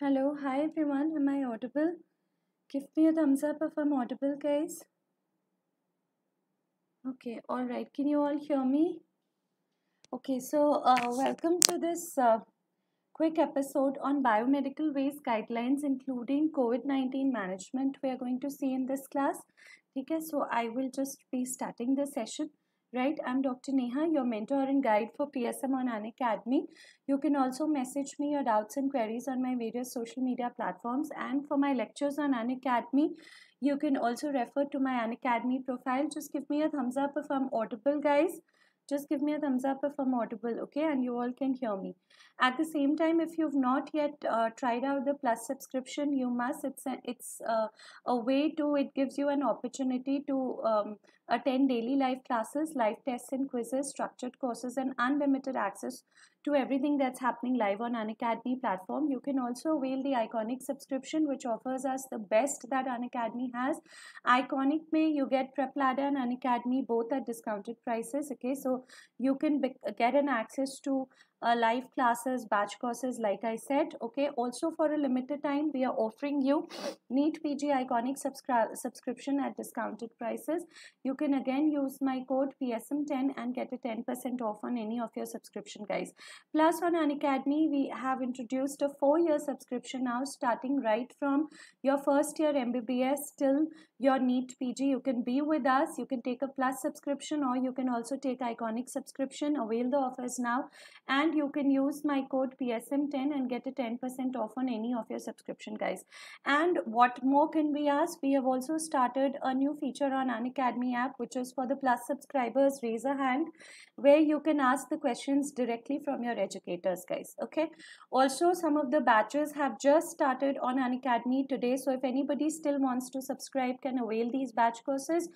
Hello, hi everyone, am I audible? Give me a thumbs up if I'm audible, guys. Okay, alright, can you all hear me? Okay, so uh, welcome to this uh, quick episode on biomedical waste guidelines, including COVID 19 management, we are going to see in this class. Okay, so I will just be starting the session right i'm dr neha your mentor and guide for psm on an academy you can also message me your doubts and queries on my various social media platforms and for my lectures on an academy you can also refer to my an academy profile just give me a thumbs up if i'm audible guys just give me a thumbs up if I'm audible, okay? And you all can hear me. At the same time, if you've not yet uh, tried out the Plus subscription, you must. It's a, it's uh, a way to, it gives you an opportunity to um, attend daily live classes, live tests and quizzes, structured courses, and unlimited access to everything that's happening live on Unacademy platform. You can also avail the Iconic subscription, which offers us the best that Unacademy has. Iconic may you get Prep and Unacademy both at discounted prices. Okay, so you can get an access to uh, live classes, batch courses, like I said. Okay, also for a limited time, we are offering you Neat PG Iconic subscri subscription at discounted prices. You can again use my code PSM10 and get a 10% off on any of your subscription, guys. Plus, on An Academy, we have introduced a four year subscription now, starting right from your first year MBBS till your NEET PG. You can be with us, you can take a plus subscription, or you can also take Iconic subscription. Avail the offers now. And and you can use my code PSM10 and get a 10% off on any of your subscription guys and what more can we ask we have also started a new feature on Academy app which is for the plus subscribers raise a hand where you can ask the questions directly from your educators guys okay also some of the batches have just started on Academy today so if anybody still wants to subscribe can avail these batch courses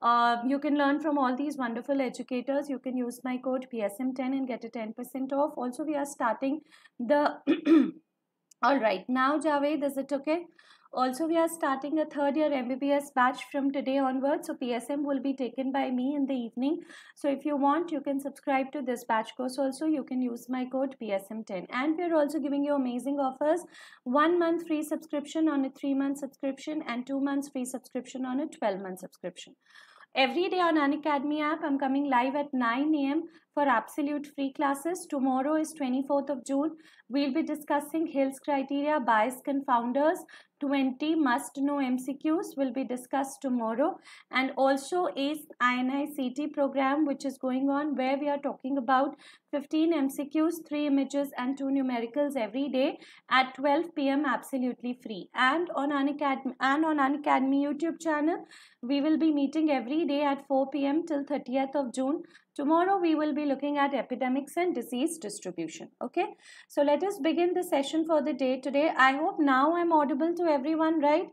uh, you can learn from all these wonderful educators. You can use my code PSM10 and get a 10% off. Also, we are starting the... all right, now Javed, is it okay? Also, we are starting a third year MBBS batch from today onwards. So, PSM will be taken by me in the evening. So, if you want, you can subscribe to this batch course also. You can use my code PSM10. And we are also giving you amazing offers one month free subscription on a three month subscription, and two months free subscription on a 12 month subscription. Every day on An Academy app, I'm coming live at 9 a.m. for absolute free classes. Tomorrow is 24th of June. We'll be discussing Hill's criteria, bias confounders, 20 must know MCQs will be discussed tomorrow and also ACE I N I C T program which is going on where we are talking about 15 MCQs, 3 images and 2 numericals every day at 12 pm absolutely free and on Unacademy, and on Unacademy YouTube channel we will be meeting every day at 4 pm till 30th of June Tomorrow we will be looking at epidemics and disease distribution. Okay, so let us begin the session for the day today. I hope now I'm audible to everyone, right?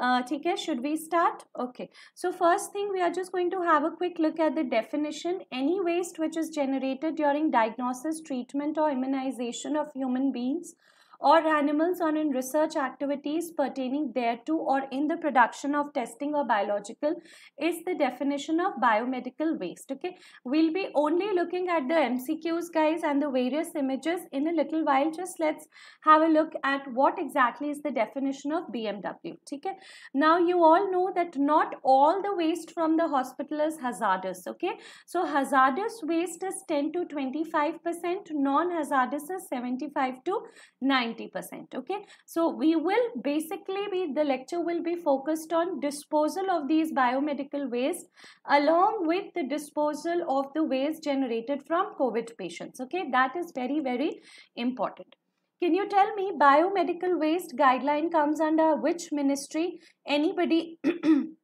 Uh, should we start? Okay, so first thing we are just going to have a quick look at the definition. Any waste which is generated during diagnosis, treatment or immunization of human beings or animals or in research activities pertaining thereto or in the production of testing or biological is the definition of biomedical waste okay we'll be only looking at the mcqs guys and the various images in a little while just let's have a look at what exactly is the definition of bmw okay now you all know that not all the waste from the hospital is hazardous okay so hazardous waste is 10 to 25 percent non-hazardous is 75 to 90 90%. Okay, so we will basically be the lecture will be focused on disposal of these biomedical waste along with the disposal of the waste generated from COVID patients. Okay, that is very, very important. Can you tell me biomedical waste guideline comes under which ministry? Anybody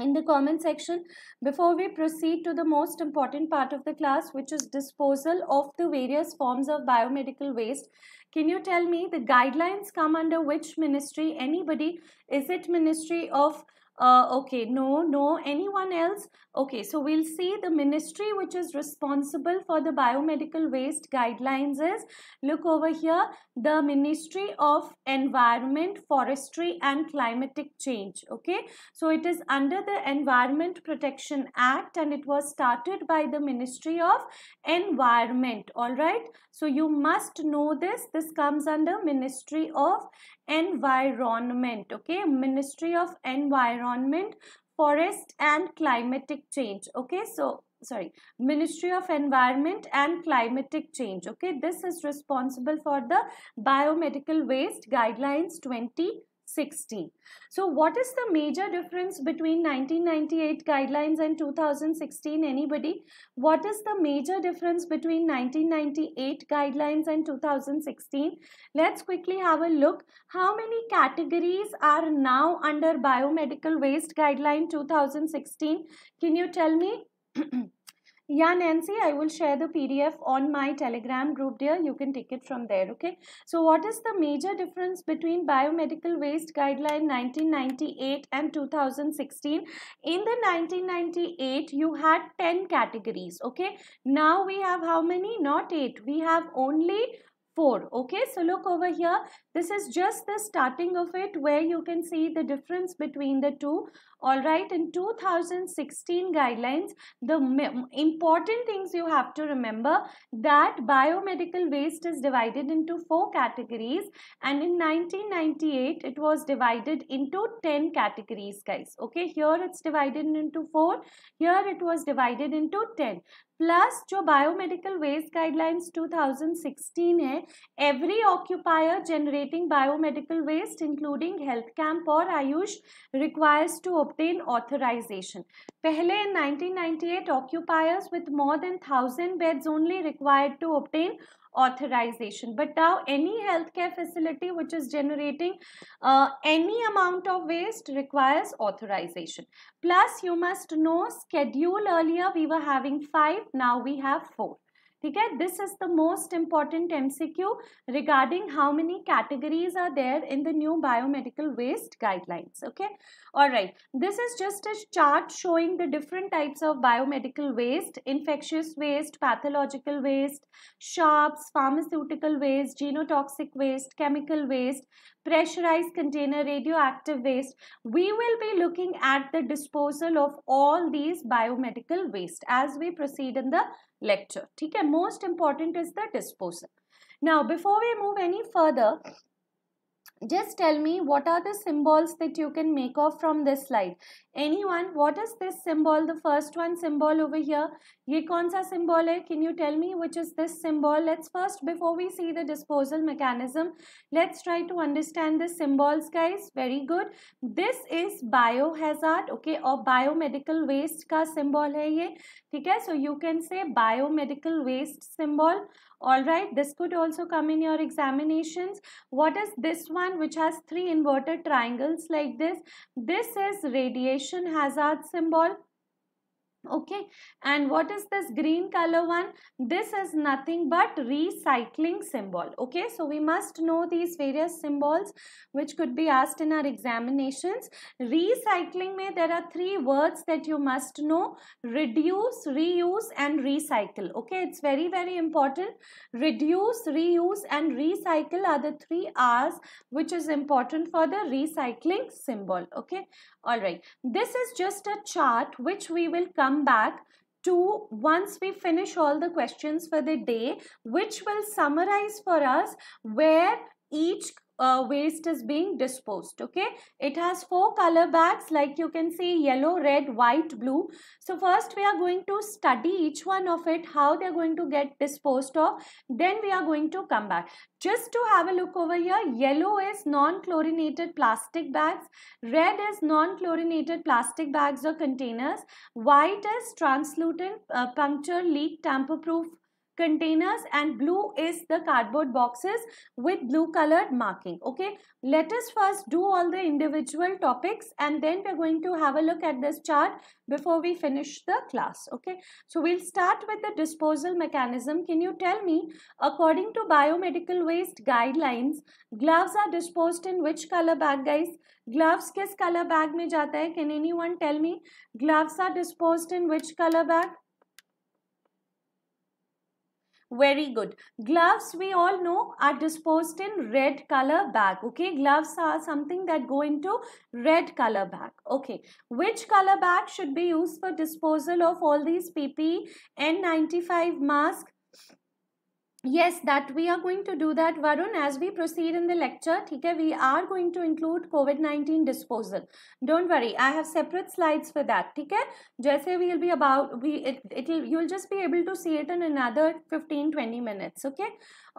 in the comment section before we proceed to the most important part of the class which is disposal of the various forms of biomedical waste can you tell me the guidelines come under which ministry anybody is it ministry of uh, okay no no anyone else Okay, so we'll see the ministry which is responsible for the biomedical waste guidelines is, look over here, the Ministry of Environment, Forestry and Climatic Change. Okay, so it is under the Environment Protection Act and it was started by the Ministry of Environment. Alright, so you must know this. This comes under Ministry of Environment. Okay, Ministry of Environment forest and climatic change okay so sorry ministry of environment and climatic change okay this is responsible for the biomedical waste guidelines 20 60. So what is the major difference between 1998 guidelines and 2016 anybody? What is the major difference between 1998 guidelines and 2016? Let's quickly have a look. How many categories are now under biomedical waste guideline 2016? Can you tell me? yeah nancy i will share the pdf on my telegram group dear you can take it from there okay so what is the major difference between biomedical waste guideline 1998 and 2016 in the 1998 you had 10 categories okay now we have how many not 8 we have only 4 okay so look over here this is just the starting of it where you can see the difference between the two all right in 2016 guidelines the important things you have to remember that biomedical waste is divided into four categories and in 1998 it was divided into 10 categories guys okay here it's divided into four here it was divided into 10 plus जो biomedical waste guidelines 2016 है every occupier generating biomedical waste including health camp और AYUSH requires to obtain authorization पहले 1998 occupiers with more than thousand beds only required to obtain authorization. But now any healthcare facility which is generating uh, any amount of waste requires authorization. Plus you must know schedule earlier we were having five, now we have four. ठीक है this is the most important MCQ regarding how many categories are there in the new biomedical waste guidelines okay और right this is just a chart showing the different types of biomedical waste infectious waste pathological waste sharps, pharmaceutical waste genotoxic waste chemical waste pressurized container radioactive waste we will be looking at the disposal of all these biomedical waste as we proceed in the lecture. Okay, Most important is the disposal. Now, before we move any further, just tell me what are the symbols that you can make of from this slide anyone what is this symbol the first one symbol over here ye kaun sa symbol hai can you tell me which is this symbol let's first before we see the disposal mechanism let's try to understand the symbols guys very good this is biohazard okay or biomedical waste ka symbol hai ye theek hai so you can say biomedical waste symbol all right this could also come in your examinations what is this one one which has three inverted triangles like this. This is radiation hazard symbol okay and what is this green color one this is nothing but recycling symbol okay so we must know these various symbols which could be asked in our examinations recycling may there are three words that you must know reduce reuse and recycle okay it's very very important reduce reuse and recycle are the three r's which is important for the recycling symbol okay all right this is just a chart which we will come come back to once we finish all the questions for the day which will summarize for us where each uh, waste is being disposed okay it has four color bags like you can see yellow red white blue so first we are going to study each one of it how they're going to get disposed of then we are going to come back just to have a look over here yellow is non-chlorinated plastic bags red is non-chlorinated plastic bags or containers white is translucent uh, puncture leak tamper proof containers and blue is the cardboard boxes with blue colored marking okay let us first do all the individual topics and then we're going to have a look at this chart before we finish the class okay so we'll start with the disposal mechanism can you tell me according to biomedical waste guidelines gloves are disposed in which color bag guys gloves किस color bag में jata hai. can anyone tell me gloves are disposed in which color bag very good. Gloves we all know are disposed in red color bag. Okay. Gloves are something that go into red color bag. Okay. Which color bag should be used for disposal of all these pp N95 mask, yes that we are going to do that varun as we proceed in the lecture okay, we are going to include covid-19 disposal don't worry i have separate slides for that Okay, just jaise we'll be about we it, it'll you'll just be able to see it in another 15 20 minutes okay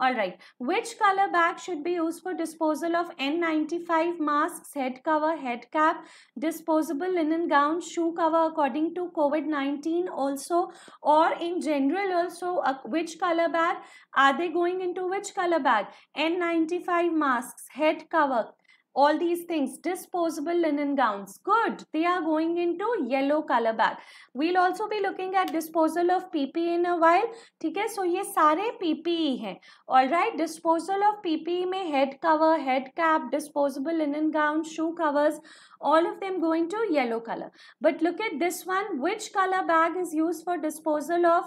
Alright, which color bag should be used for disposal of N95 masks, head cover, head cap, disposable linen gown, shoe cover according to COVID-19 also or in general also uh, which color bag are they going into which color bag? N95 masks, head cover, all these things disposable linen gowns good they are going into yellow color bag we'll also be looking at disposal of ppe in a while Okay, so ye sare ppe all right disposal of ppe may head cover head cap disposable linen gown shoe covers all of them going to yellow color but look at this one which color bag is used for disposal of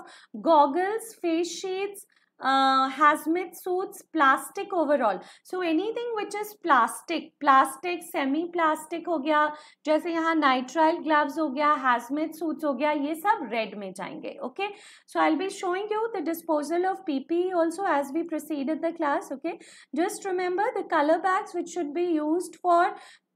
goggles face sheets uh, hazmat suits plastic overall so anything which is plastic plastic semi plastic ho gaya jaise yahan nitrile gloves ho gaya hazmat suits ho gaya ye sab red mein jayenge okay so I'll be showing you the disposal of PPE also as we proceed proceeded the class okay just remember the color bags which should be used for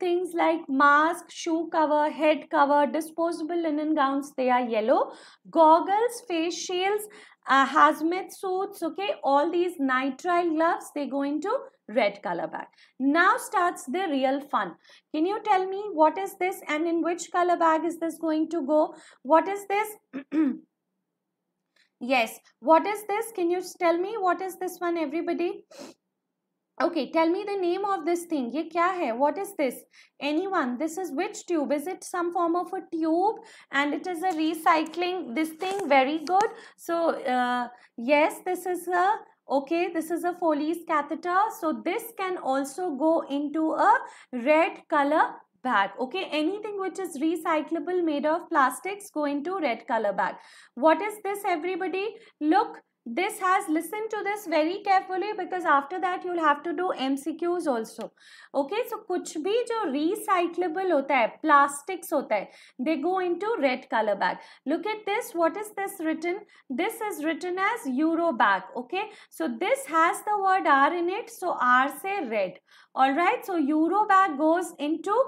things like mask, shoe cover, head cover, disposable linen gowns, they are yellow. Goggles, face shields, uh, hazmat suits, okay, all these nitrile gloves, they go into red color bag. Now starts the real fun. Can you tell me what is this and in which color bag is this going to go? What is this? yes, what is this? Can you tell me what is this one everybody? okay tell me the name of this thing ye kya hai what is this anyone this is which tube is it some form of a tube and it is a recycling this thing very good so uh, yes this is a okay this is a Foley's catheter so this can also go into a red color bag okay anything which is recyclable made of plastics go into red color bag what is this everybody look this has listened to this very carefully because after that you'll have to do mcqs also okay so kuch bhi jo recyclable hota hai plastics hota hai they go into red color bag look at this what is this written this is written as euro bag okay so this has the word r in it so r say red all right so euro bag goes into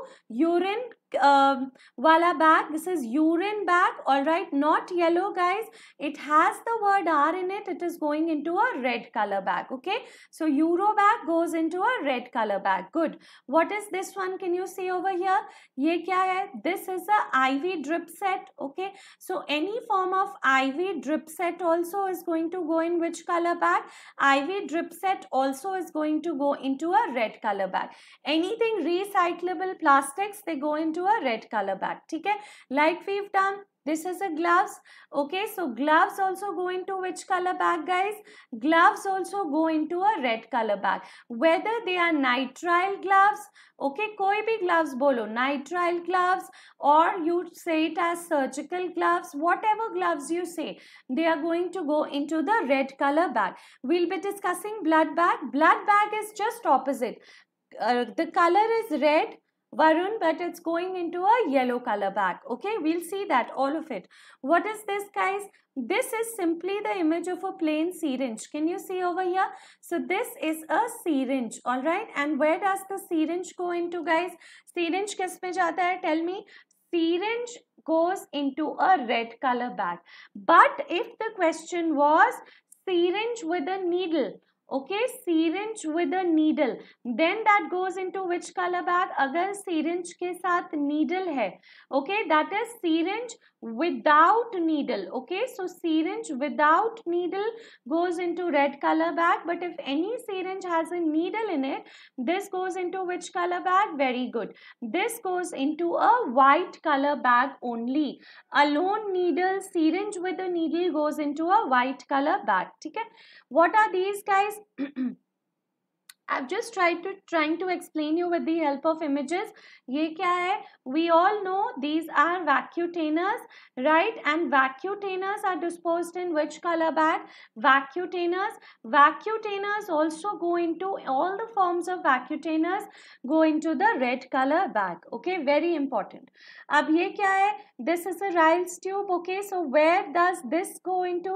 urine um, wala bag. This is urine bag. All right, not yellow, guys. It has the word R in it. It is going into a red color bag. Okay, so euro bag goes into a red color bag. Good. What is this one? Can you see over here? Ye kya hai? This is a IV drip set. Okay, so any form of IV drip set also is going to go in which color bag? IV drip set also is going to go into a red color bag. Anything recyclable plastics, they go into a red color bag okay like we've done this is a gloves okay so gloves also go into which color bag guys gloves also go into a red color bag whether they are nitrile gloves okay koi bhi gloves bolo nitrile gloves or you say it as surgical gloves whatever gloves you say they are going to go into the red color bag we'll be discussing blood bag blood bag is just opposite uh, the color is red Varun, but it's going into a yellow color bag. Okay, we'll see that, all of it. What is this, guys? This is simply the image of a plain syringe. Can you see over here? So this is a syringe, all right? And where does the syringe go into, guys? Syringe kis mein jata hai? Tell me. Syringe goes into a red color bag. But if the question was syringe with a needle, okay syringe with a needle then that goes into which color bag agar syringe ke sath needle hai okay that is syringe without needle okay so syringe without needle goes into red color bag but if any syringe has a needle in it this goes into which color bag very good this goes into a white color bag only alone needle syringe with a needle goes into a white color bag okay what are these guys I've just tried to trying to explain you with the help of images. ये क्या है? We all know these are vacutainers, right? And vacutainers are disposed in which color bag? Vacutainers. Vacutainers also go into all the forms of vacutainers go into the red color bag. Okay, very important. अब ये क्या है? This is a Ryle's tube. Okay, so where does this go into?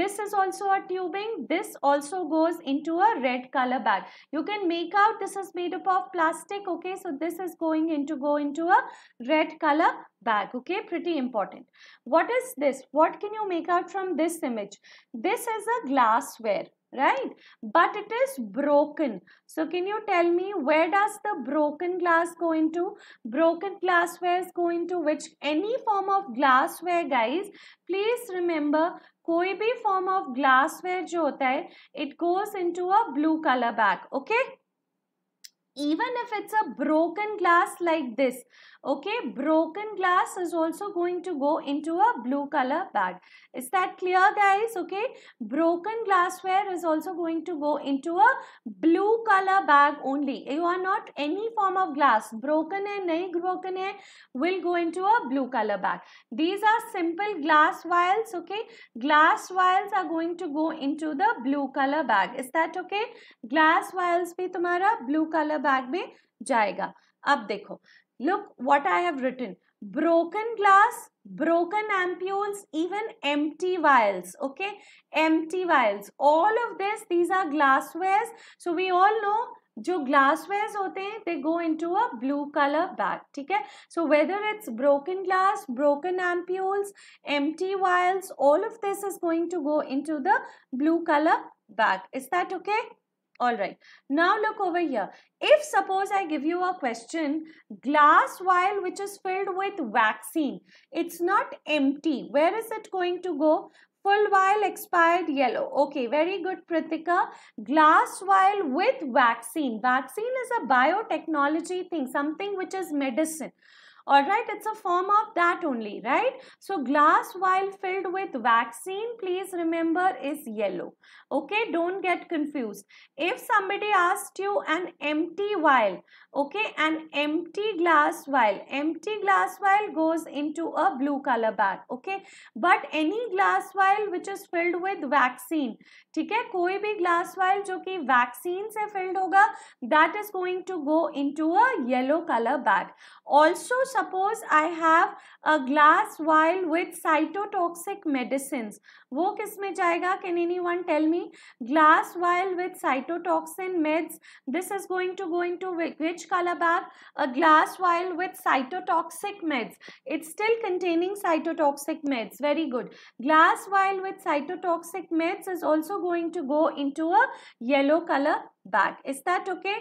This is also a tubing. This also goes into a red color bag. You can make out this is made up of plastic. Okay, so this is going into go into a red color bag. Okay, pretty important. What is this? What can you make out from this image? This is a glassware right but it is broken so can you tell me where does the broken glass go into broken glassware is going to which any form of glassware guys please remember koi bhi form of glassware jo hota hai, it goes into a blue color bag. Okay, even if it's a broken glass like this okay broken glass is also going to go into a blue color bag is that clear guys okay broken glassware is also going to go into a blue color bag only you are not any form of glass broken hai nahi broken hai will go into a blue color bag these are simple glass vials okay glass vials are going to go into the blue color bag is that okay glass vials bhi tumhara blue color bag mein jayega अब देखो look what I have written. Broken glass, broken ampoules, even empty vials, okay? Empty vials. All of this, these are glasswares. So, we all know, jo glasswares hote hain, they go into a blue color bag, okay? So, whether it's broken glass, broken ampoules, empty vials, all of this is going to go into the blue color bag. Is that okay? All right. Now look over here. If suppose I give you a question, glass vial which is filled with vaccine, it's not empty. Where is it going to go? Full vial expired yellow. Okay, very good Pritika. Glass vial with vaccine. Vaccine is a biotechnology thing, something which is medicine. Alright, it's a form of that only, right? So glass while filled with vaccine, please remember is yellow. Okay, don't get confused. If somebody asked you an empty vial, okay, an empty glass vial, empty glass vial goes into a blue color bag, okay? But any glass vial which is filled with vaccine, ठीक है कोई भी glass vial जो कि vaccine से filled होगा, that is going to go into a yellow color bag. Also suppose I have a glass vial with cytotoxic medicine वो किस में जाएगा can anyone tell me glass vial with cytotoxin meds this is going to going to which bag? A glass vial with cytotoxic meds it's still containing cytotoxic meds very good glass vial with cytotoxic meds is also going to go into a yellow color bag. Is that okay?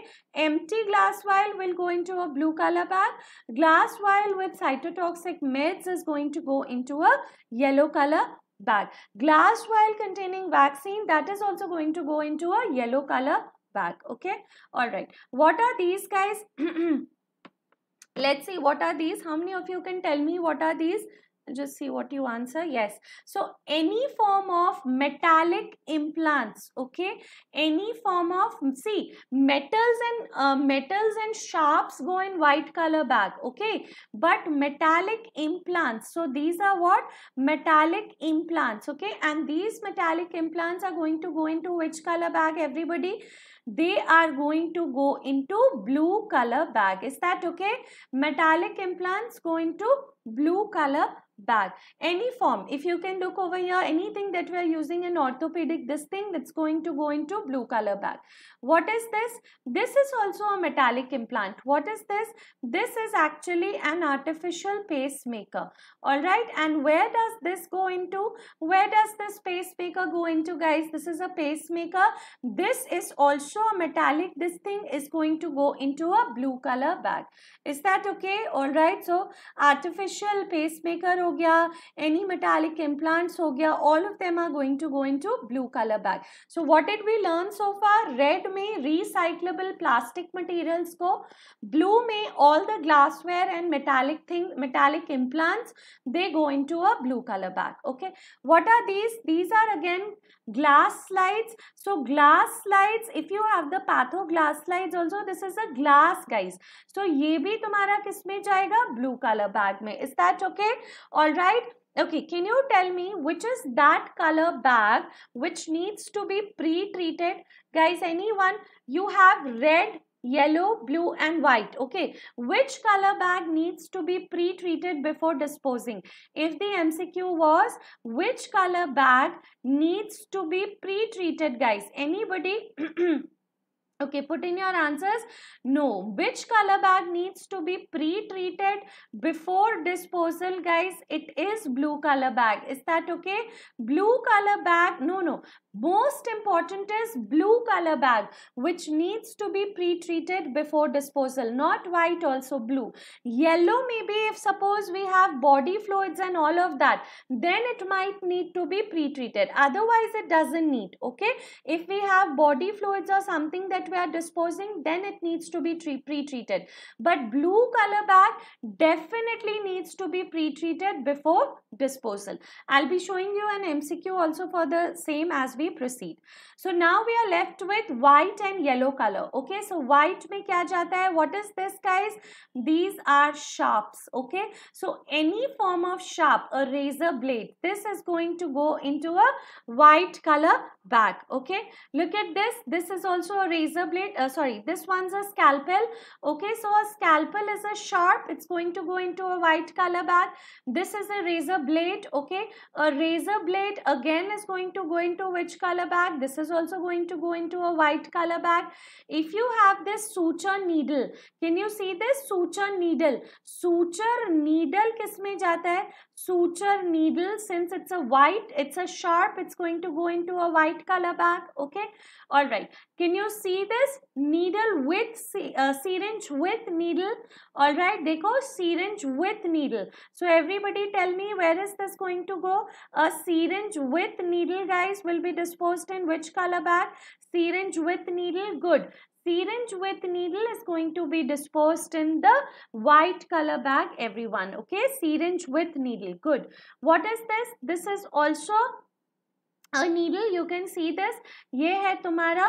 Empty glass vial will go into a blue color bag. Glass vial with cytotoxic meds is going to go into a yellow color bag. Glass vial containing vaccine that is also going to go into a yellow color bag. Okay. Alright. What are these guys? Let's see what are these. How many of you can tell me what are these? just see what you answer yes so any form of metallic implants okay any form of see metals and uh, metals and sharps go in white color bag okay but metallic implants so these are what metallic implants okay and these metallic implants are going to go into which color bag everybody they are going to go into blue color bag is that okay metallic implants go into blue color bag any form if you can look over here anything that we are using in orthopedic this thing that's going to go into blue color bag what is this this is also a metallic implant what is this this is actually an artificial pacemaker all right and where does this go into where does this pacemaker go into guys this is a pacemaker this is also a metallic this thing is going to go into a blue color bag is that okay all right so artificial pacemaker हो गया any metallic implants हो गया all of them are going to go in blue colour bag so what did we learn so far red में recyclable plastic materials को blue में all the glassware and metallic thing metallic implants they go into a blue color bag okay what are these these are again glass slides so glass slides if you have the patho glass slides also this is a glass guys so ye bhi tumhara kisme jayega blue color bag mein is that okay Alright, okay, can you tell me which is that color bag which needs to be pre-treated? Guys, anyone, you have red, yellow, blue and white. Okay, which color bag needs to be pre-treated before disposing? If the MCQ was, which color bag needs to be pre-treated guys? Anybody? Okay, put in your answers. No. Which color bag needs to be pre-treated before disposal, guys? It is blue color bag. Is that okay? Blue color bag. No, no. Most important is blue color bag which needs to be pre-treated before disposal not white also blue. Yellow maybe if suppose we have body fluids and all of that then it might need to be pre-treated otherwise it doesn't need okay. If we have body fluids or something that we are disposing then it needs to be pre-treated but blue color bag definitely needs to be pre-treated before disposal. I'll be showing you an MCQ also for the same as we proceed. So now we are left with white and yellow color. Okay, so white mein kya jata hai? What is this guys? These are sharps. Okay, so any form of sharp, a razor blade, this is going to go into a white color bag. Okay, look at this. This is also a razor blade. Uh, sorry, this one's a scalpel. Okay, so a scalpel is a sharp. It's going to go into a white color bag. This is a razor blade. Okay, a razor blade again is going to go into which orange color bag. This is also going to go into a white color bag. If you have this suture needle, can you see this suture needle? Suture needle किस में jata है? Suture needle since it's a white, it's a sharp, it's going to go into a white color bag. Okay, all right. Can you see this? Needle with uh, syringe with needle. Alright, they call syringe with needle. So everybody tell me where is this going to go? A syringe with needle guys will be disposed in which color bag? Syringe with needle. Good syringe with needle is going to be disposed in the white color bag everyone okay syringe with needle good what is this this is also a needle you can see this ye hai tumhara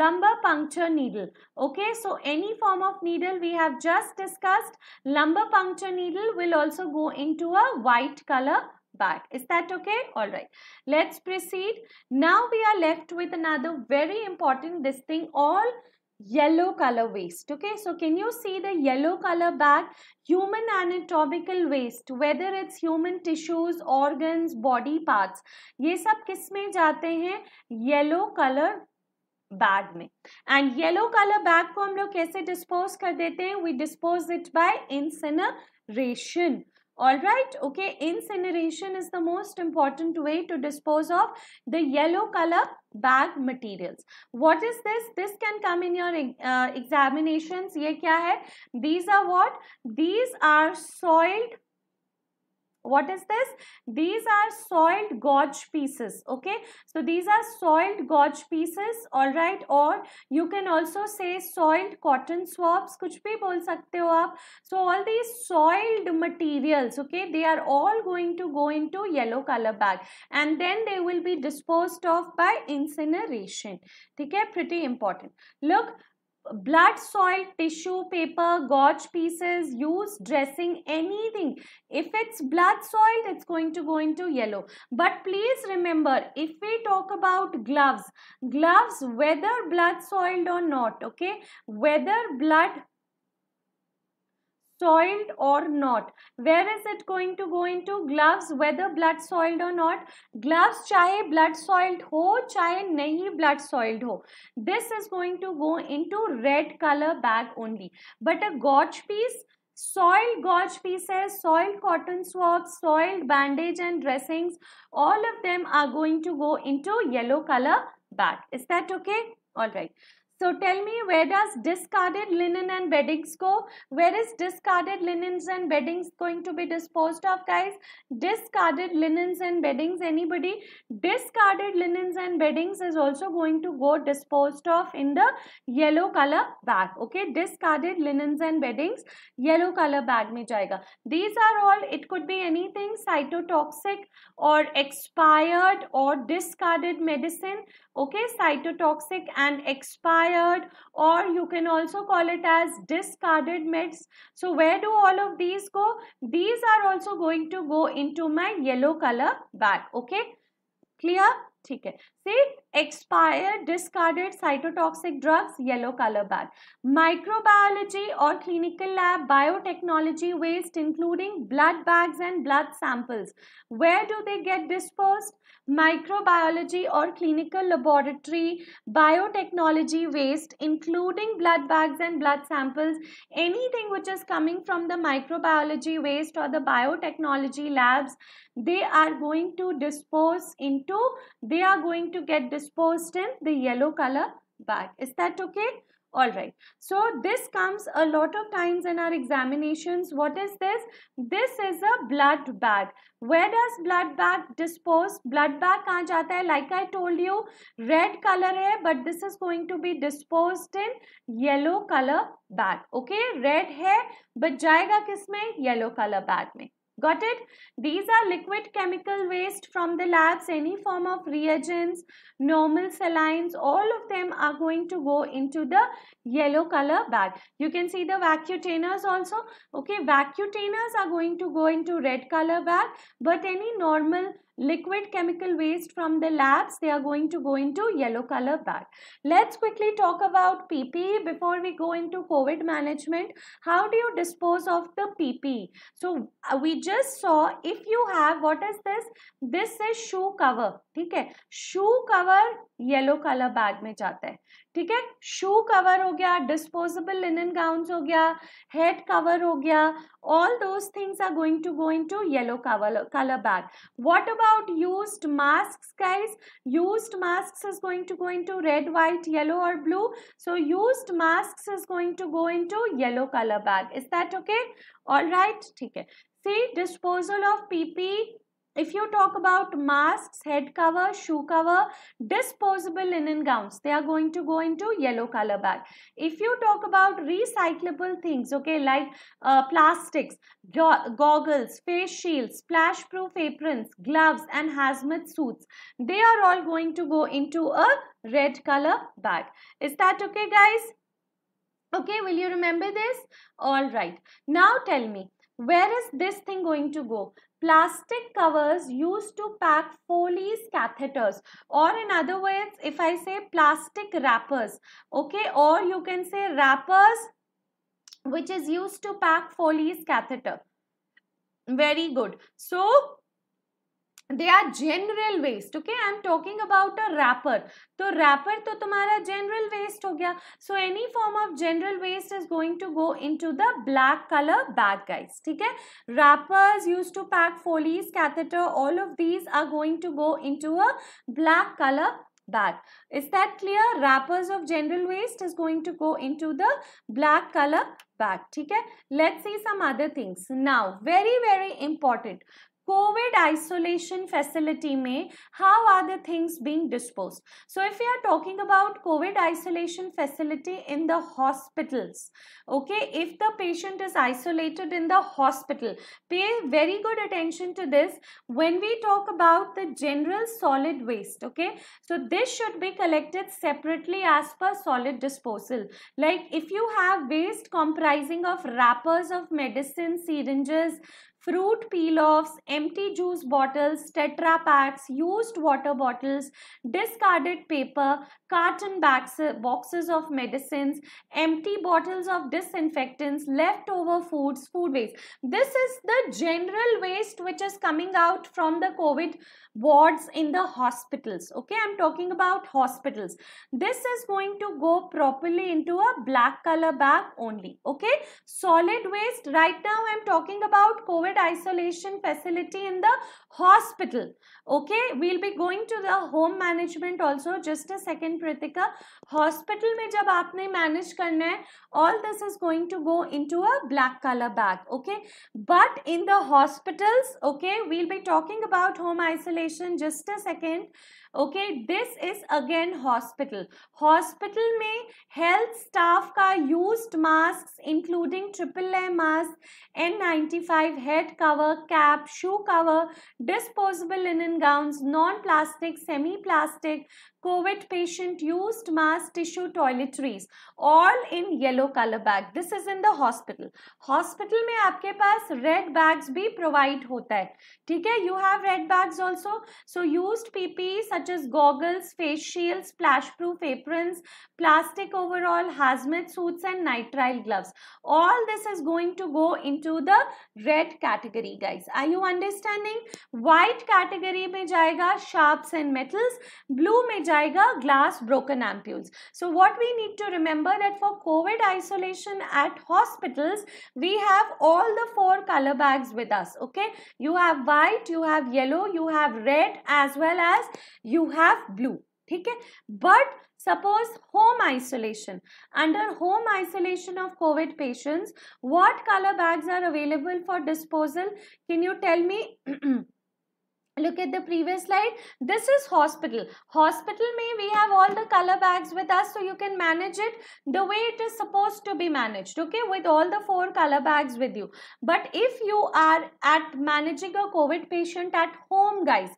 lumbar puncture needle okay so any form of needle we have just discussed lumbar puncture needle will also go into a white color bag is that okay all right let's proceed now we are left with another very important this thing all yellow color waste okay so can you see the yellow color bag human anatomical waste whether it's human tissues organs body parts ये सब किस में जाते हैं yellow color bag में And yellow color bag को हम लोग कैसे dispose कर देते हैं We dispose it by incineration. all right okay incineration is the most important way to dispose of the yellow color Bag materials what is this this can come in your uh, examinations ye kya hai these are what these are soiled what is this? These are soiled gauge pieces, okay? So these are soiled gauge pieces, alright? Or you can also say soiled cotton swabs, kuch bhi bol sakte ho aap. So all these soiled materials, okay? They are all going to go into yellow color bag. And then they will be disposed of by incineration, okay? Pretty important. Look, blood, soil, tissue, paper, gauze pieces, use dressing, anything. If it's blood soiled, it's going to go into yellow. But please remember, if we talk about gloves, gloves whether blood soiled or not, okay, whether blood soiled or not where is it going to go into gloves whether blood soiled or not gloves chahe blood soiled ho chahe nahi blood soiled ho this is going to go into red color bag only but a gauge piece soiled gauze pieces, soiled cotton swabs, soiled bandage and dressings, all of them are going to go into yellow color bag. Is that okay? Alright. So tell me where does discarded linen and beddings go? Where is discarded linens and beddings going to be disposed of guys? Discarded linens and beddings anybody? Discarded linens and beddings is also going to go disposed of in the yellow color bag. Okay discarded linens and beddings yellow color bag me jayega. These are all it could be anything cytotoxic or expired or discarded medicine. Okay cytotoxic and expired expired or you can also call it as discarded meds. So where do all of these go? These are also going to go into my yellow color bag. Okay, clear? ठीक है सी discarded cytotoxic drugs yellow color bag microbiology or clinical lab biotechnology waste including blood bags and blood samples. Where do they get disposed? Microbiology or clinical laboratory, biotechnology waste, including blood bags and blood samples, anything which is coming from the microbiology waste or the biotechnology labs, they are going to dispose into they are going to get disposed in the yellow color bag. Is that okay? Alright, so this comes a lot of times in our examinations. What is this? This is a blood bag. Where does blood bag dispose? Blood bag kahan jata hai? Like I told you, red color hai, but this is going to be disposed in yellow color bag. Okay, red hai, but jayega kis mein? Yellow color bag mein. Got it? These are liquid chemical waste from the labs, any form of reagents, normal salines, all of them are going to go into the yellow color bag. You can see the vacutainers also. Okay, vacutainers are going to go into red color bag, but any normal liquid chemical waste from the labs they are going to go into yellow color bag let's quickly talk about ppe before we go into covid management how do you dispose of the ppe so we just saw if you have what is this this is shoe cover theek hai shoe cover yellow color bag mein jata hai ठीक है shoe cover हो गया disposable linen gowns हो गया head cover हो गया all those things are going to go into yellow cover colour bag what about use mask guys use mask is going to go into red white yellow और blue so use mask is going to go into yellow colour bag is that okay all right ठीक है see disposal of P If you talk about masks, head cover, shoe cover, disposable linen gowns, they are going to go into yellow color bag. If you talk about recyclable things, okay, like uh, plastics, goggles, face shields, splash proof aprons, gloves and hazmat suits, they are all going to go into a red color bag. Is that okay guys? Okay, will you remember this? Alright. Now tell me, where is this thing going to go? Plastic covers used to pack Foley's catheters or in other words, if I say plastic wrappers, okay, or you can say wrappers which is used to pack Foley's catheter. Very good. So, they are general waste okay i'm talking about a wrapper so wrapper to tumhara general waste ho so any form of general waste is going to go into the black color bag guys okay wrappers used to pack folies catheter all of these are going to go into a black color bag is that clear wrappers of general waste is going to go into the black color bag okay let's see some other things now very very important COVID isolation facility में how are the things being disposed? So if we are talking about COVID isolation facility in the hospitals, okay, if the patient is isolated in the hospital, pay very good attention to this when we talk about the general solid waste, okay. So this should be collected separately as per solid disposal. Like if you have waste comprising of wrappers of medicine, syringes, fruit peel-offs, empty juice bottles, tetra packs, used water bottles, discarded paper, carton uh, boxes of medicines, empty bottles of disinfectants, leftover foods, food waste. This is the general waste which is coming out from the COVID wards in the hospitals. Okay, I'm talking about hospitals. This is going to go properly into a black color bag only. Okay, solid waste. Right now I'm talking about COVID isolation facility in the hospital okay we'll be going to the home management also just a second Pratika. hospital mein jab aapne manage karna hai all this is going to go into a black color bag okay but in the hospitals okay we'll be talking about home isolation just a second okay this is again hospital hospital में health staff का used mask including triple A mask N ninety five head cover cap shoe cover disposable linen gown non plastic semi plastic COVID patient used mass tissue toiletries all in yellow color bag. This is in the hospital. Hospital में aapke पास red bags bhi provide hota hai. ठीक You have red bags also. So used PPE such as goggles, face shields, splash proof aprons, plastic overall, hazmat suits and nitrile gloves. All this is going to go into the red category guys. Are you understanding? White category में जाएगा sharps and metals. Blue में जाएगा glass broken ampules. So what we need to remember that for COVID isolation at hospitals, we have all the four color bags with us okay you have white you have yellow you have red as well as you have blue Okay, but suppose home isolation under home isolation of covid patients what color bags are available for disposal can you tell me look at the previous slide this is hospital hospital may we have all the color bags with us so you can manage it the way it is supposed to be managed okay with all the four color bags with you but if you are at managing a covid patient at home guys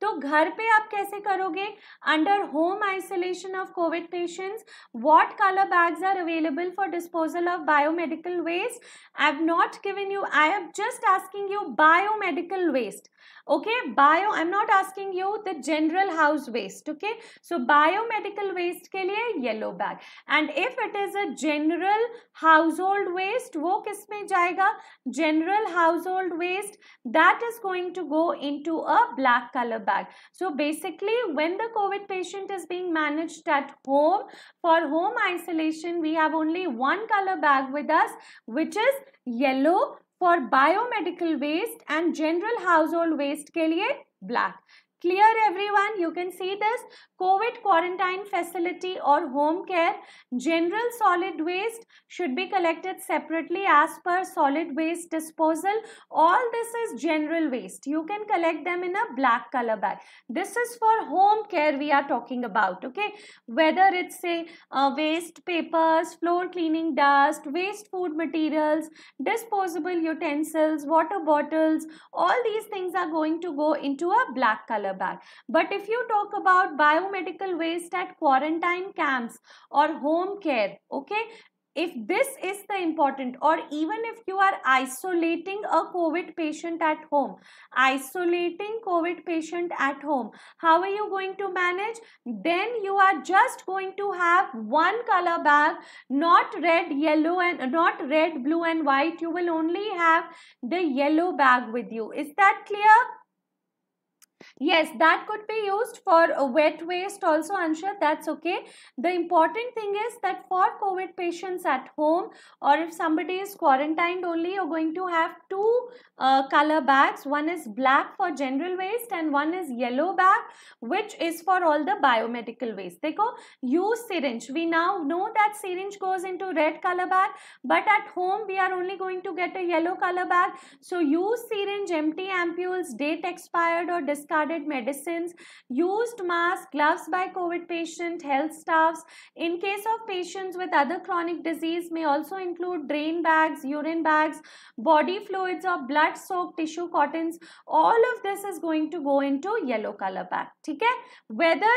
तो घर पे आप कैसे करोगे under home isolation of COVID patients what colour bags are available for disposal of biomedical waste I have not given you I have just asking you biomedical waste okay bio I am not asking you the general house waste okay so biomedical waste के लिए yellow bag and if it is a general household waste वो किस में जाएगा general household waste that is going to go into a black colour So basically when the COVID patient is being managed at home, for home isolation we have only one color bag with us which is yellow for biomedical waste and general household waste के लिए black. Clear everyone? You can see this COVID quarantine facility or home care. General solid waste should be collected separately as per solid waste disposal. All this is general waste. You can collect them in a black color bag. This is for home care we are talking about. Okay. Whether it's say uh, waste papers, floor cleaning dust, waste food materials, disposable utensils, water bottles. All these things are going to go into a black color bag. But if you talk about biomedical waste at quarantine camps or home care, okay, if this is the important or even if you are isolating a COVID patient at home, isolating COVID patient at home, how are you going to manage? Then you are just going to have one color bag, not red, yellow and not red, blue and white. You will only have the yellow bag with you. Is that clear? Yes, that could be used for wet waste also Anshat, that's okay. The important thing is that for COVID patients at home or if somebody is quarantined only, you're going to have two uh, color bags. One is black for general waste and one is yellow bag which is for all the biomedical waste. Dekho, use syringe. We now know that syringe goes into red color bag but at home we are only going to get a yellow color bag. So use syringe, empty ampules, date expired or discarded discarded medicines, used masks, gloves by COVID patient, health staffs. In case of patients with other chronic disease may also include drain bags, urine bags, body fluids or blood soaked tissue cottons. All of this is going to go into yellow color bag. Okay? Whether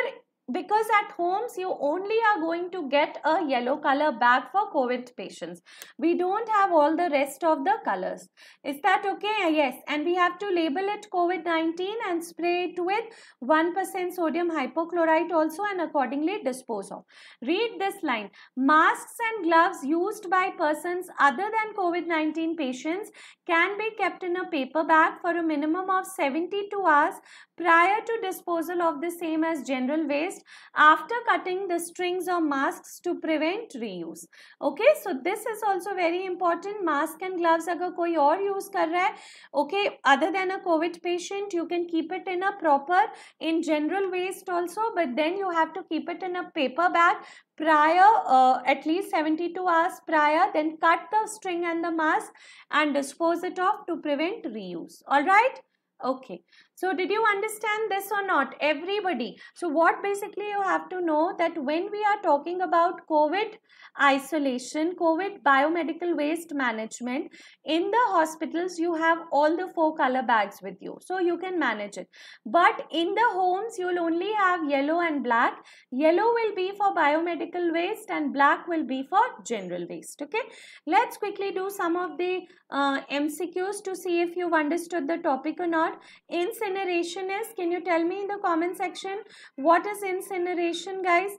because at homes you only are going to get a yellow color bag for COVID patients. We don't have all the rest of the colors. Is that okay? Uh, yes. And we have to label it COVID-19 and spray it with 1% sodium hypochlorite also and accordingly dispose of. Read this line. Masks and gloves used by persons other than COVID-19 patients can be kept in a paper bag for a minimum of 72 hours prior to disposal of the same as general waste after cutting the strings or masks to prevent reuse. Okay, so this is also very important. Mask and gloves अगर कोई or use कर okay, other than a COVID patient, you can keep it in a proper, in general waste also, but then you have to keep it in a paper bag prior, uh, at least 72 hours prior, then cut the string and the mask and dispose it off to prevent reuse. Alright? Okay. So did you understand this or not? Everybody. So what basically you have to know that when we are talking about COVID isolation, COVID biomedical waste management, in the hospitals you have all the four color bags with you. So you can manage it. But in the homes you'll only have yellow and black. Yellow will be for biomedical waste and black will be for general waste. Okay. Let's quickly do some of the uh, MCQs to see if you've understood the topic or not. Incineration is, can you tell me in the comment section what is incineration guys?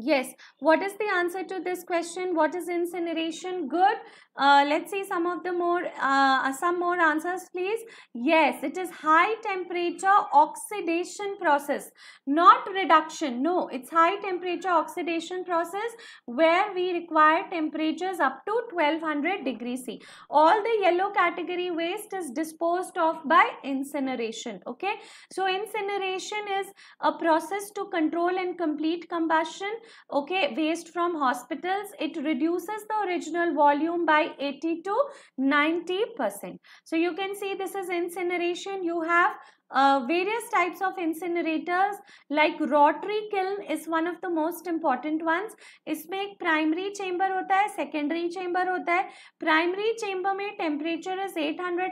Yes. What is the answer to this question? What is incineration? Good. Uh, let's see some of the more, uh, uh, some more answers please. Yes, it is high temperature oxidation process, not reduction. No, it's high temperature oxidation process where we require temperatures up to 1200 degrees C. All the yellow category waste is disposed of by incineration. Okay. So, incineration is a process to control and complete combustion okay, waste from hospitals, it reduces the original volume by 80 to 90%. So you can see this is incineration. You have uh, various types of incinerators like rotary kiln is one of the most important ones इसमें एक primary chamber, होता है secondary chamber होता है Primary chamber में temperature is 800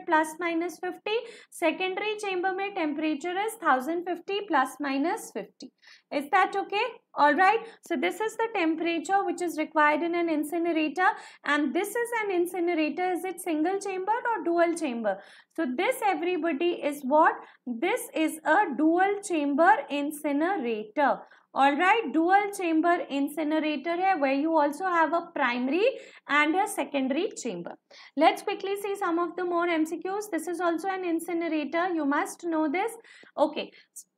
50 Secondary chamber में temperature is 1050 50 is that okay all right so this is the temperature which is required in an incinerator and this is an incinerator is it single chamber or dual chamber so this everybody is what? This is a dual chamber incinerator. Alright, dual chamber incinerator here where you also have a primary and a secondary chamber. Let's quickly see some of the more MCQs. This is also an incinerator. You must know this. Okay.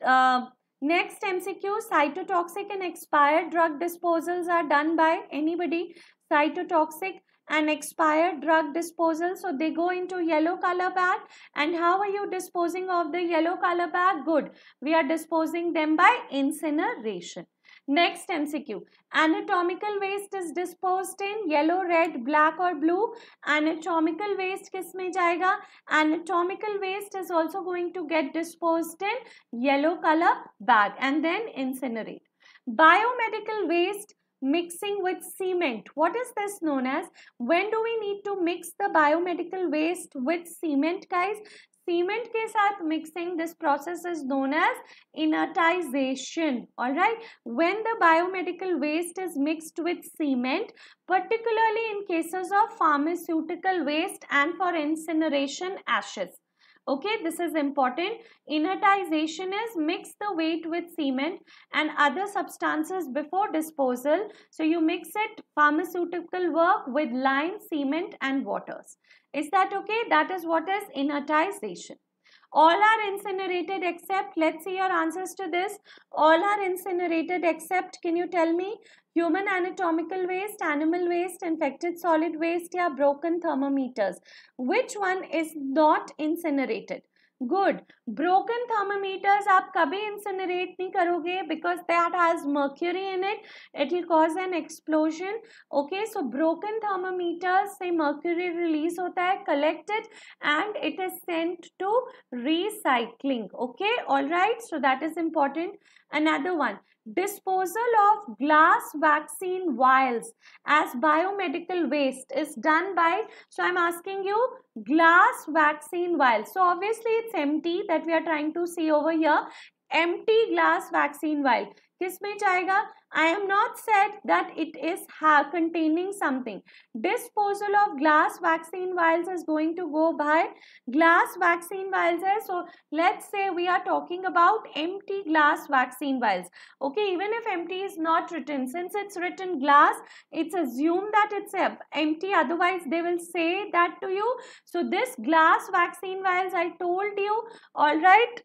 Uh, Next MCQ, cytotoxic and expired drug disposals are done by anybody. Cytotoxic an expired drug disposal so they go into yellow color bag and how are you disposing of the yellow color bag good we are disposing them by incineration Next MCQ. Anatomical waste is disposed in yellow, red, black or blue. Anatomical waste किस में जाएगा? Anatomical waste is also going to get disposed in yellow color bag and then incinerate. Biomedical waste mixing with cement. What is this known as? When do we need to mix the biomedical waste with cement guys? Cement ke saath mixing. This process is known as inertization. All right. When the biomedical waste is mixed with cement, particularly in cases of pharmaceutical waste and for incineration ashes okay this is important inertization is mix the weight with cement and other substances before disposal so you mix it pharmaceutical work with lime cement and waters is that okay that is what is inertization all are incinerated except let's see your answers to this all are incinerated except can you tell me human anatomical waste, animal waste, infected solid waste, yeah, broken thermometers. Which one is not incinerated? Good. Broken thermometers आप कभी incinerate नहीं because that has mercury in it. It will cause an explosion. Okay, so broken thermometers say mercury release होता है collected and it is sent to recycling. Okay, alright. So that is important. Another one. Disposal of glass vaccine vials as biomedical waste is done by, so I'm asking you, glass vaccine vials. So obviously it's empty that we are trying to see over here. Empty glass vaccine vial. किस में जाएगा I am not set that it is containing something disposal of glass vaccine vials is going to go by glass vaccine vials है so let's say we are talking about empty glass vaccine vials okay even if empty is not written since it's written glass it's assumed that it's empty otherwise they will say that to you so this glass vaccine vials i told you all right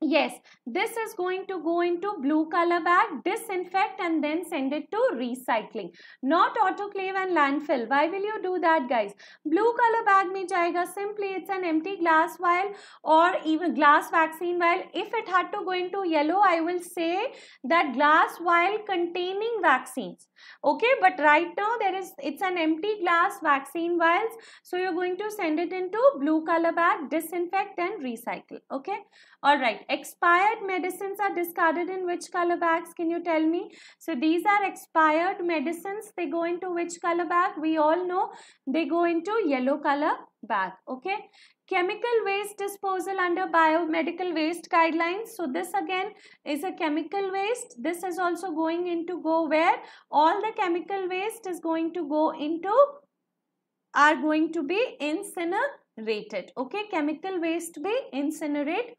Yes, this is going to go into blue color bag, disinfect and then send it to recycling. Not autoclave and landfill. Why will you do that guys? Blue color bag me jayega. Simply it's an empty glass vial or even glass vaccine vial. If it had to go into yellow, I will say that glass vial containing vaccines okay but right now there is it's an empty glass vaccine vials so you're going to send it into blue color bag disinfect and recycle okay all right expired medicines are discarded in which color bags can you tell me so these are expired medicines they go into which color bag we all know they go into yellow color bag okay chemical waste disposal under biomedical waste guidelines so this again is a chemical waste this is also going into go where all the chemical waste is going to go into are going to be incinerated okay chemical waste be incinerate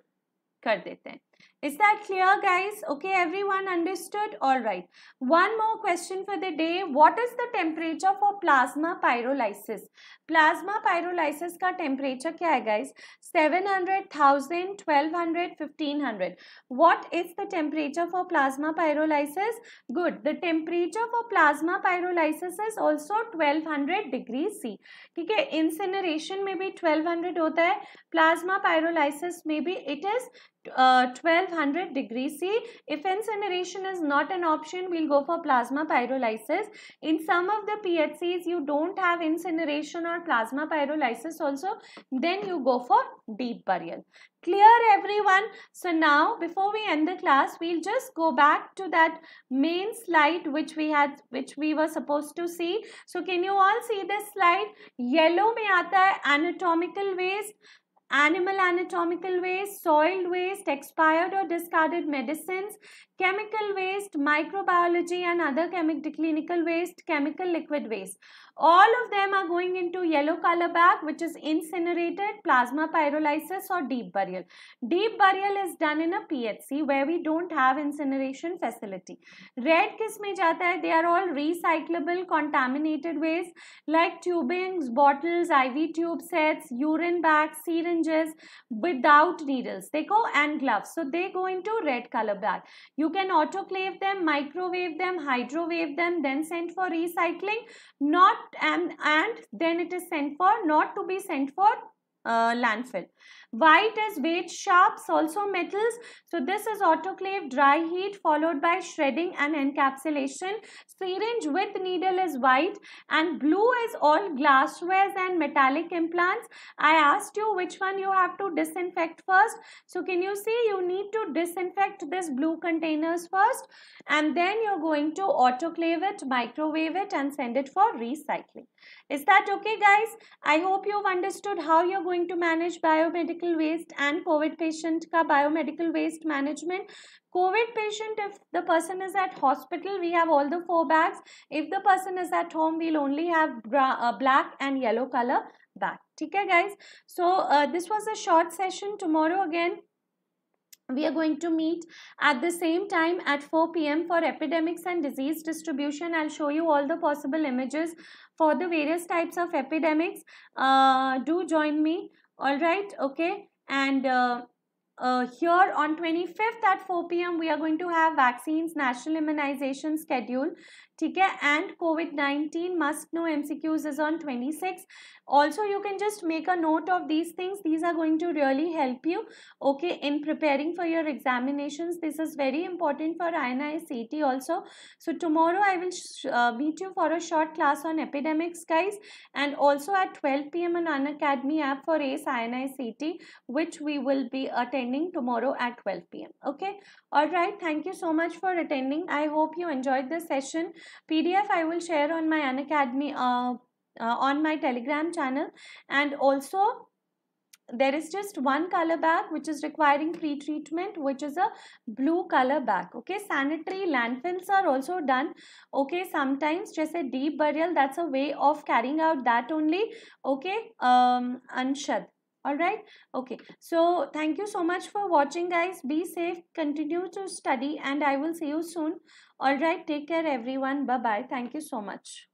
कर देते हैं is that clear guys? Okay, everyone understood? Alright. One more question for the day. What is the temperature for plasma pyrolysis? Plasma pyrolysis ka temperature kya hai guys? 700, 1000, 1200, 1500. What is the temperature for plasma pyrolysis? Good. The temperature for plasma pyrolysis is also 1200 degrees C. ठीक incineration may be 1200 होता hai. Plasma pyrolysis maybe it is 1200 uh, degrees C. If incineration is not an option, we'll go for plasma pyrolysis. In some of the PHCs, you don't have incineration or plasma pyrolysis also, then you go for deep burial. Clear everyone? So now, before we end the class, we'll just go back to that main slide which we had, which we were supposed to see. So can you all see this slide? Yellow mein aata hai anatomical waste animal anatomical waste, soil waste, expired or discarded medicines, chemical waste, microbiology and other chemical clinical waste, chemical liquid waste. All of them are going into yellow color bag which is incinerated, plasma pyrolysis or deep burial. Deep burial is done in a PHC where we don't have incineration facility. Red किस में जाता They are all recyclable contaminated waste like tubings, bottles, IV tube sets, urine bags, syringes without needles. They go and gloves. So they go into red color bag. You can autoclave them, microwave them, hydrowave them, then send for recycling. Not and, and then it is sent for, not to be sent for uh, landfill. White is weight sharps, also metals. So this is autoclave, dry heat followed by shredding and encapsulation. Syringe with needle is white and blue is all glasswares and metallic implants. I asked you which one you have to disinfect first. So can you see you need to disinfect this blue containers first and then you're going to autoclave it, microwave it and send it for recycling. Is that okay guys? I hope you've understood how you're going to manage biomedical waste and COVID patient ka biomedical waste management. COVID patient, if the person is at hospital, we have all the four bags. If the person is at home, we'll only have uh, black and yellow color bag. Okay guys? So uh, this was a short session. Tomorrow again, we are going to meet at the same time at 4 p.m. for epidemics and disease distribution. I'll show you all the possible images for the various types of epidemics. Uh, do join me. All right. Okay. And uh, uh, here on 25th at 4 p.m. we are going to have vaccines national immunization schedule ठीक है and 19 must know MCQs is on 26 also you can just make a note of these things these are going to really help you okay in preparing for your examinations this is very important for INICT also so tomorrow I will uh, meet you for a short class on epidemics guys and also at 12 pm on Unacademy app for ACE INICT which we will be attending tomorrow at 12 pm okay alright thank you so much for attending I hope you enjoyed the session pdf i will share on my unacademy uh, uh, on my telegram channel and also there is just one color bag which is requiring pre-treatment which is a blue color bag okay sanitary landfills are also done okay sometimes just a deep burial that's a way of carrying out that only okay um anshad alright okay so thank you so much for watching guys be safe continue to study and I will see you soon alright take care everyone bye bye thank you so much